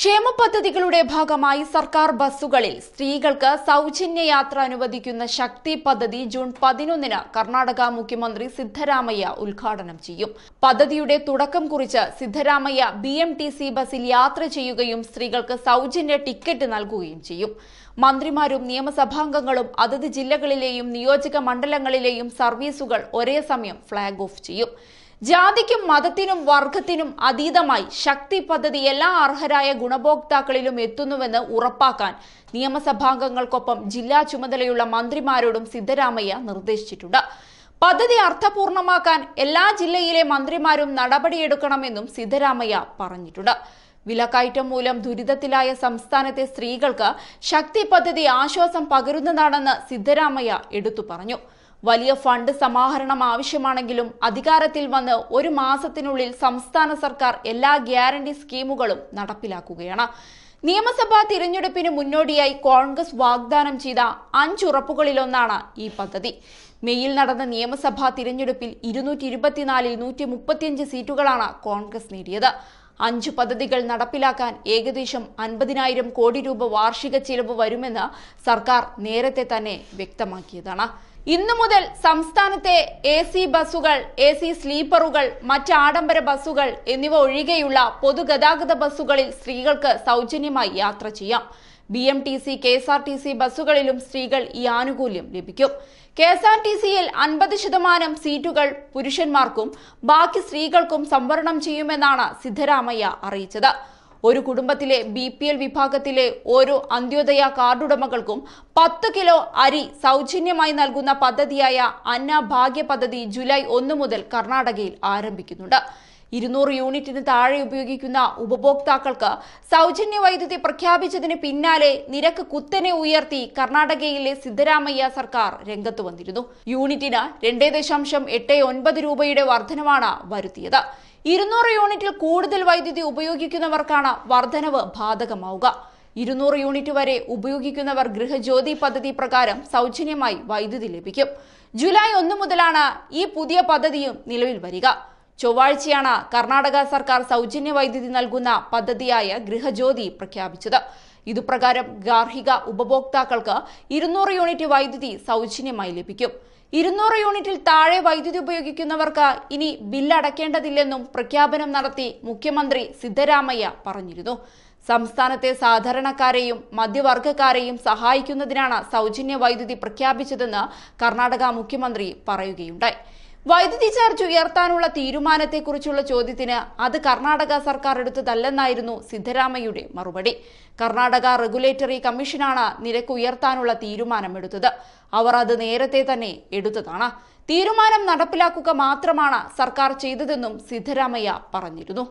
ക്ഷേമ പദ്ധതികളുടെ ഭാഗമായി സർക്കാർ ബസ്സുകളിൽ സ്ത്രീകൾക്ക് സൗജന്യ യാത്ര അനുവദിക്കുന്ന ശക്തി പദ്ധതി ജൂൺ പതിനൊന്നിന് കർണാടക മുഖ്യമന്ത്രി സിദ്ധരാമയ്യ ഉദ്ഘാടനം ചെയ്യും പദ്ധതിയുടെ തുടക്കം കുറിച്ച് Siddaramaiah B M T C ബസ്സിൽ യാത്ര ചെയ്യുകയും സ്ത്രീകൾക്ക് സൗജന്യ ടിക്കറ്റ് നൽകുകയും ചെയ്യും മന്ത്രിമാരും നിയമസഭാംഗങ്ങളും അതത് ജില്ലകളിലെയും നിയോജക മണ്ഡലങ്ങളിലെയും സർവീസുകൾ ഒരേ സമയം ഫ്ളാഗ് ഓഫ് ചെയ്യും ജാതിക്കും മതത്തിനും വർഗത്തിനും അതീതമായി ശക്തി പദ്ധതി എല്ലാ അർഹരായ ഗുണഭോക്താക്കളിലും എത്തുന്നുവെന്ന് ഉറപ്പാക്കാൻ നിയമസഭാംഗങ്ങൾക്കൊപ്പം ജില്ലാ ചുമതലയുള്ള മന്ത്രിമാരോടും സിദ്ധരാമയ്യ നിർദ്ദേശിച്ചിട്ടുണ്ട് പദ്ധതി അർത്ഥപൂർണമാക്കാൻ എല്ലാ ജില്ലയിലെ മന്ത്രിമാരും നടപടിയെടുക്കണമെന്നും സിദ്ധരാമയ്യ പറഞ്ഞിട്ടുണ്ട് വിലക്കയറ്റം മൂലം ദുരിതത്തിലായ സംസ്ഥാനത്തെ സ്ത്രീകൾക്ക് ശക്തി പദ്ധതി ആശ്വാസം പകരുന്നതാണെന്ന് സിദ്ധരാമയ്യ എടുത്തു പറഞ്ഞു വലിയ ഫണ്ട് സമാഹരണം ആവശ്യമാണെങ്കിലും അധികാരത്തിൽ വന്ന് ഒരു മാസത്തിനുള്ളിൽ സംസ്ഥാന സർക്കാർ എല്ലാ ഗ്യാരണ്ടി സ്കീമുകളും നടപ്പിലാക്കുകയാണ് നിയമസഭാ തിരഞ്ഞെടുപ്പിന് മുന്നോടിയായി കോൺഗ്രസ് വാഗ്ദാനം ചെയ്ത അഞ്ചുറപ്പുകളിലൊന്നാണ് ഈ പദ്ധതി മെയ്യിൽ നടന്ന നിയമസഭാ തിരഞ്ഞെടുപ്പിൽ ഇരുന്നൂറ്റി ഇരുപത്തിനാലിൽ നൂറ്റി മുപ്പത്തിയഞ്ച് സീറ്റുകളാണ് കോൺഗ്രസ് നേടിയത് അഞ്ച് പദ്ധതികൾ നടപ്പിലാക്കാൻ ഏകദേശം അൻപതിനായിരം കോടി രൂപ വാർഷിക ചിലവ് വരുമെന്ന് സർക്കാർ നേരത്തെ തന്നെ വ്യക്തമാക്കിയതാണ് ഇന്നു മുതൽ സംസ്ഥാനത്തെ എ സി ബസ്സുകൾ എ സി സ്ലീപ്പറുകൾ മറ്റ് ആഡംബര ബസ്സുകൾ എന്നിവ ഒഴികെയുള്ള പൊതുഗതാഗത ബസ്സുകളിൽ സ്ത്രീകൾക്ക് സൗജന്യമായി യാത്ര ചെയ്യാം B M T C K S R T C ബസ്സുകളിലും സ്ത്രീകൾ ഈ ആനുകൂല്യം ലഭിക്കും കെ എസ് ആർ ടി സിയിൽ അൻപത് ശതമാനം സീറ്റുകൾ പുരുഷന്മാർക്കും ബാക്കി സ്ത്രീകൾക്കും സംവരണം ചെയ്യുമെന്നാണ് സിദ്ധരാമയ്യ അറിയിച്ചത് ഒരു കുടുംബത്തിലെ ബി വിഭാഗത്തിലെ ഓരോ അന്ത്യോദയ കാർഡുടമകൾക്കും പത്ത് കിലോ അരി സൗജന്യമായി നൽകുന്ന പദ്ധതിയായ അന്ന ഭാഗ്യ പദ്ധതി ജൂലൈ ഒന്ന് മുതൽ കർണാടകയിൽ ആരംഭിക്കുന്നുണ്ട് ഇരുന്നൂറ് യൂണിറ്റിന് താഴെ ഉപയോഗിക്കുന്ന ഉപഭോക്താക്കൾക്ക് സൗജന്യ വൈദ്യുതി പ്രഖ്യാപിച്ചതിന് പിന്നാലെ നിരക്ക് കുത്തനെ ഉയർത്തി കർണാടകയിലെ സിദ്ധരാമയ്യ സർക്കാർ രംഗത്ത് വന്നിരുന്നു യൂണിറ്റിന് രണ്ടേ ദശാംശം എട്ട് ഒൻപത് രൂപയുടെ വർധനമാണ് വരുത്തിയത് ഇരുന്നൂറ് യൂണിറ്റിൽ കൂടുതൽ വൈദ്യുതി ഉപയോഗിക്കുന്നവർക്കാണ് വർധനവ് ബാധകമാവുക ഇരുന്നൂറ് യൂണിറ്റ് വരെ ഉപയോഗിക്കുന്നവർ ഗൃഹജ്യോതി പദ്ധതി പ്രകാരം സൗജന്യമായി വൈദ്യുതി ലഭിക്കും ജൂലൈ ഒന്ന് മുതലാണ് ഈ പുതിയ പദ്ധതിയും നിലവിൽ വരിക ചൊവ്വാഴ്ചയാണ് കർണാടക സർക്കാർ സൗജന്യ വൈദ്യുതി നൽകുന്ന പദ്ധതിയായ ഗൃഹജ്യോതി പ്രഖ്യാപിച്ചത് ഇതുപ്രകാരം ഗാർഹിക ഉപഭോക്താക്കൾക്ക് ഇരുന്നൂറ് യൂണിറ്റ് വൈദ്യുതി സൗജന്യമായി ലഭിക്കും ഇരുന്നൂറ് യൂണിറ്റിൽ താഴെ വൈദ്യുതി ഉപയോഗിക്കുന്നവർക്ക് ഇനി ബില്ല് പ്രഖ്യാപനം നടത്തി മുഖ്യമന്ത്രി സിദ്ധരാമയ്യ പറഞ്ഞിരുന്നു സംസ്ഥാനത്തെ സാധാരണക്കാരെയും മധ്യവർഗക്കാരെയും സഹായിക്കുന്നതിനാണ് സൗജന്യ വൈദ്യുതി പ്രഖ്യാപിച്ചതെന്ന് കർണാടക മുഖ്യമന്ത്രി പറയുകയുണ്ടായി വൈദ്യുതി ചാർജ് ഉയർത്താനുള്ള തീരുമാനത്തെക്കുറിച്ചുള്ള ചോദ്യത്തിന് അത് കർണാടക സർക്കാർ എടുത്തതല്ലെന്നായിരുന്നു സിദ്ധരാമയ്യയുടെ മറുപടി കർണാടക റെഗുലേറ്ററി കമ്മീഷനാണ് നിരക്ക് ഉയർത്താനുള്ള തീരുമാനമെടുത്തത് അവർ അത് നേരത്തെ തന്നെ എടുത്തതാണ് തീരുമാനം നടപ്പിലാക്കുക മാത്രമാണ് സർക്കാർ ചെയ്തതെന്നും സിദ്ധരാമയ്യ പറഞ്ഞിരുന്നു